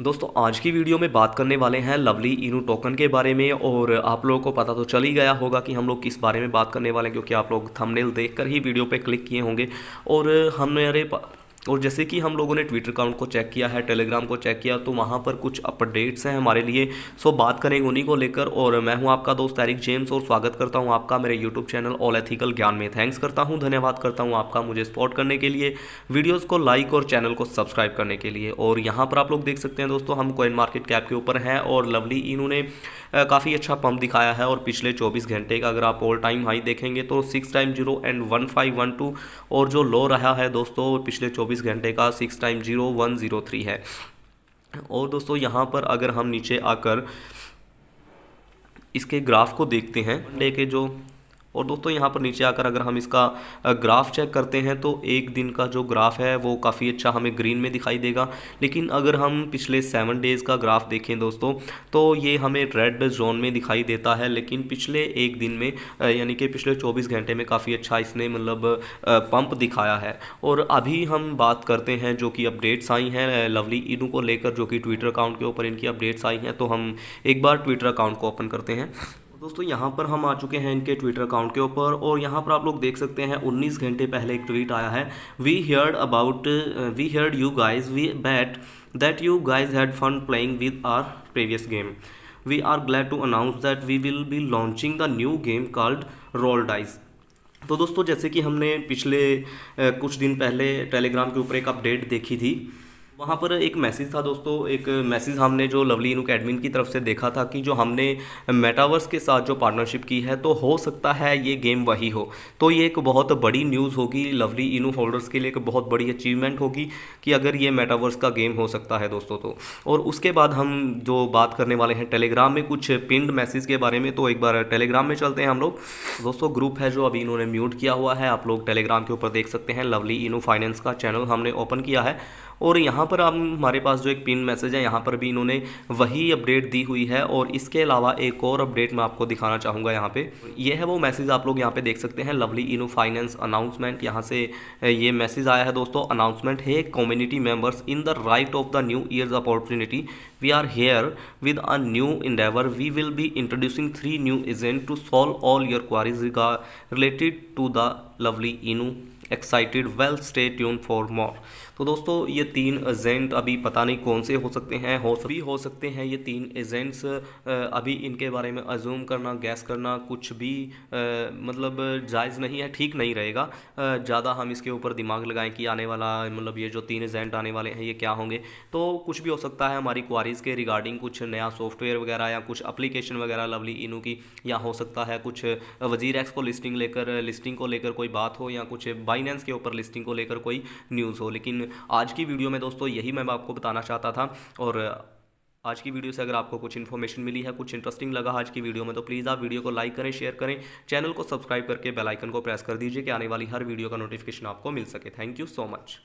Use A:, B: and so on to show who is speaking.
A: दोस्तों आज की वीडियो में बात करने वाले हैं लवली इनू टोकन के बारे में और आप लोगों को पता तो चल ही गया होगा कि हम लोग किस बारे में बात करने वाले हैं क्योंकि आप लोग थंबनेल देखकर ही वीडियो पे क्लिक किए होंगे और हमारे और जैसे कि हम लोगों ने ट्विटर अकाउंट को चेक किया है टेलीग्राम को चेक किया तो वहाँ पर कुछ अपडेट्स हैं हमारे लिए सो बात करेंगे उन्हीं को लेकर और मैं हूँ आपका दोस्त तारिक जेम्स और स्वागत करता हूँ आपका मेरे यूट्यूब चैनल ऑल एथिकल ज्ञान में थैंक्स करता हूँ धन्यवाद करता हूँ आपका मुझे सपोर्ट करने के लिए वीडियोज़ को लाइक और चैनल को सब्सक्राइब करने के लिए और यहाँ पर आप लोग देख सकते हैं दोस्तों हम कोइन मार्केट कैप के ऊपर हैं और लवली इन्होंने काफ़ी अच्छा पंप दिखाया है और पिछले चौबीस घंटे का अगर आप ऑल टाइम हाई देखेंगे तो six time zero and one five one two और जो लो रहा है दोस्तों पिछले चौबीस चौबीस घंटे का six time zero one zero three है और दोस्तों यहाँ पर अगर हम नीचे आकर इसके ग्राफ को देखते हैं डे के जो और दोस्तों यहाँ पर नीचे आकर अगर हम इसका ग्राफ चेक करते हैं तो एक दिन का जो ग्राफ है वो काफ़ी अच्छा हमें ग्रीन में दिखाई देगा लेकिन अगर हम पिछले सेवन डेज़ का ग्राफ देखें दोस्तों तो ये हमें रेड जोन में दिखाई देता है लेकिन पिछले एक दिन में यानी कि पिछले चौबीस घंटे में काफ़ी अच्छा इसने मतलब पंप दिखाया है और अभी हम बात करते हैं जो कि अपडेट्स आई हैं लवली इनू को लेकर जो कि ट्विटर अकाउंट के ऊपर इनकी अपडेट्स आई हैं तो हम एक बार ट्विटर अकाउंट को ओपन करते हैं दोस्तों यहाँ पर हम आ चुके हैं इनके ट्विटर अकाउंट के ऊपर और यहाँ पर आप लोग देख सकते हैं 19 घंटे पहले एक ट्वीट आया है we heard about we heard you guys we bet that you guys had fun playing with our previous game we are glad to announce that we will be launching the new game called roll dice तो दोस्तों जैसे कि हमने पिछले uh, कुछ दिन पहले Telegram के ऊपर एक अपडेट देखी थी वहाँ पर एक मैसेज था दोस्तों एक मैसेज हमने जो लवली इनू एडमिन की तरफ से देखा था कि जो हमने मेटावर्स के साथ जो पार्टनरशिप की है तो हो सकता है ये गेम वही हो तो ये एक बहुत बड़ी न्यूज़ होगी लवली इनू होल्डर्स के लिए एक बहुत बड़ी अचीवमेंट होगी कि अगर ये मेटावर्स का गेम हो सकता है दोस्तों तो और उसके बाद हम जो बात करने वाले हैं टेलीग्राम में कुछ पिंड मैसेज के बारे में तो एक बार टेलीग्राम में चलते हैं हम लोग दोस्तों ग्रुप है जो अभी इन्होंने म्यूट किया हुआ है आप लोग टेलीग्राम के ऊपर देख सकते हैं लवली इनू फाइनेंस का चैनल हमने ओपन किया है और यहाँ पर आप हमारे पास जो एक पिन मैसेज है यहाँ पर भी इन्होंने वही अपडेट दी हुई है और इसके अलावा एक और अपडेट मैं आपको दिखाना चाहूँगा यहाँ पे यह है वो मैसेज आप लोग यहाँ पे देख सकते हैं लवली इनो फाइनेंस अनाउंसमेंट यहाँ से ये मैसेज आया है दोस्तों अनाउंसमेंट है community members in the right of the new year's opportunity we are here with a new endeavour we will be introducing three new agents to solve all your queries related to the lovely इनू excited well stay tuned for more तो दोस्तों ये तीन agent अभी पता नहीं कौन से हो सकते हैं हो सभी हो सकते हैं ये तीन एजेंट्स अभी इनके बारे में अजूम करना गैस करना कुछ भी आ, मतलब जायज़ नहीं है ठीक नहीं रहेगा ज़्यादा हम इसके ऊपर दिमाग लगाएं कि आने वाला मतलब ये जो तीन एजेंट आने वाले हैं ये क्या होंगे तो कुछ भी हो सकता है हमारी क्वारीज़ के रिगार्डिंग कुछ नया सॉफ्टवेयर वगैरह या कुछ अप्लीकेशन वगैरह लवली इनू की या हो सकता है कुछ वजीर एक्स को लिस्टिंग लेकर लिस्टिंग को लेकर कोई बात हो या कुछ बाइनेंस के ऊपर लिस्टिंग को लेकर कोई न्यूज़ हो लेकिन आज की वीडियो में दोस्तों यही मैं आपको बताना चाहता था और आज की वीडियो से अगर आपको कुछ इन्फॉर्मेशन मिली है कुछ इंटरेस्टिंग लगा आज की वीडियो में तो प्लीज़ आप वीडियो को लाइक करें शेयर करें चैनल को सब्सक्राइब करके बेल आइकन को प्रेस कर दीजिए कि आने वाली हर वीडियो का नोटिफिकेशन आपको मिल सके थैंक यू सो मच